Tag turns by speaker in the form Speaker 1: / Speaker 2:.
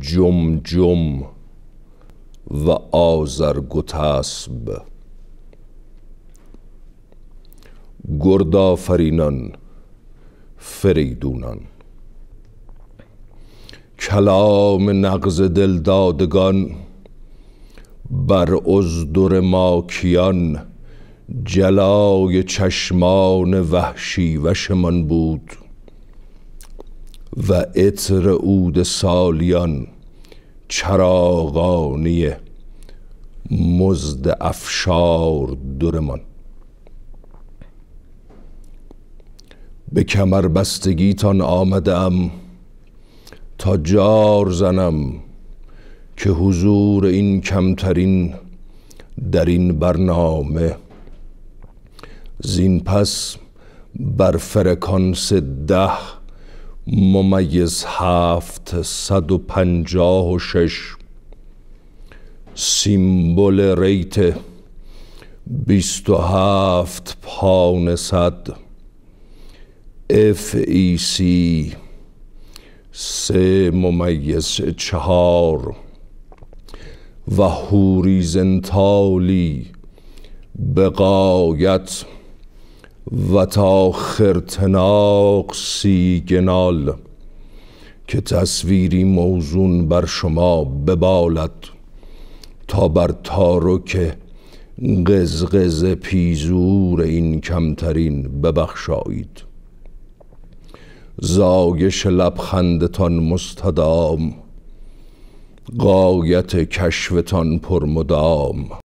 Speaker 1: جمجم و آزرگتسب گردافرینان فریدونان کلام نقض دلدادگان بر ازدر ماکیان جلای چشمان وحشی وشمان بود و عطر عود سالیان چراغانی مزد افشار درمان به کمر بستگیتان آمدم تا جار زنم که حضور این کمترین در این برنامه زین پس بر فرکانس ده ممیز هفت صد و پنجاه و شش سیمبل ریت بیست و هفت پاون صد اف ای سی سه ممیز چهار و هوریزنتالی به قایت و تا خرتناق سیگنال که تصویری موزون بر شما ببالد تا بر که قزقز پیزور این کمترین ببخشایید زایش لبخندتان مستدام قایت کشفتان پرمدام